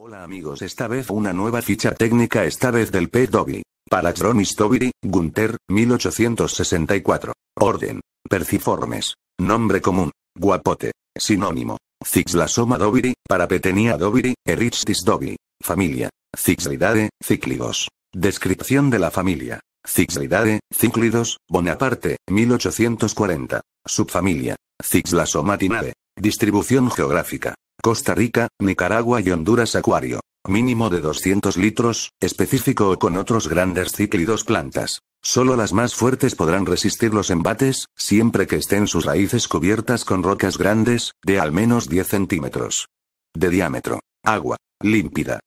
Hola amigos, esta vez una nueva ficha técnica, esta vez del p Dobby. Para Dobri, Gunter, 1864. Orden. Perciformes. Nombre común. Guapote. Sinónimo. Cixlasoma Dobiri, Parapetenia Dobiri, Erichtis Dobi. Familia. Cixlidae, cíclidos. Descripción de la familia. Cixlidae, cíclidos, Bonaparte, 1840. Subfamilia. Cixlasomatinae. Distribución geográfica. Costa Rica, Nicaragua y Honduras acuario. Mínimo de 200 litros, específico o con otros grandes cíclidos plantas. Solo las más fuertes podrán resistir los embates, siempre que estén sus raíces cubiertas con rocas grandes, de al menos 10 centímetros. De diámetro. Agua. Límpida.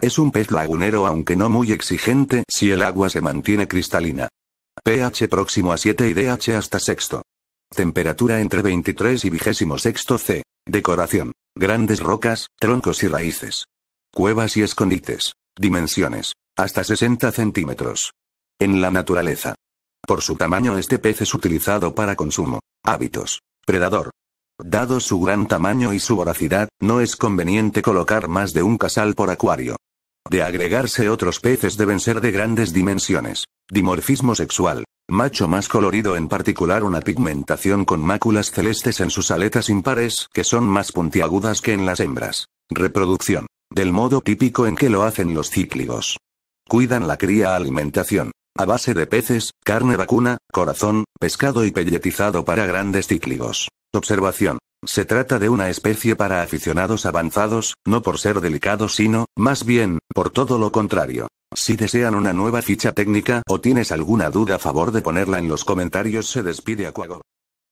Es un pez lagunero aunque no muy exigente si el agua se mantiene cristalina. pH próximo a 7 y DH hasta sexto. Temperatura entre 23 y 26 C. Decoración. Grandes rocas, troncos y raíces. Cuevas y escondites. Dimensiones. Hasta 60 centímetros. En la naturaleza. Por su tamaño este pez es utilizado para consumo. Hábitos. Predador. Dado su gran tamaño y su voracidad, no es conveniente colocar más de un casal por acuario. De agregarse otros peces deben ser de grandes dimensiones. Dimorfismo sexual macho más colorido en particular una pigmentación con máculas celestes en sus aletas impares que son más puntiagudas que en las hembras. Reproducción. Del modo típico en que lo hacen los cícligos. Cuidan la cría alimentación. A base de peces, carne vacuna, corazón, pescado y pelletizado para grandes cíclidos. Observación. Se trata de una especie para aficionados avanzados, no por ser delicados sino, más bien, por todo lo contrario. Si desean una nueva ficha técnica o tienes alguna duda a favor de ponerla en los comentarios se despide Cuago.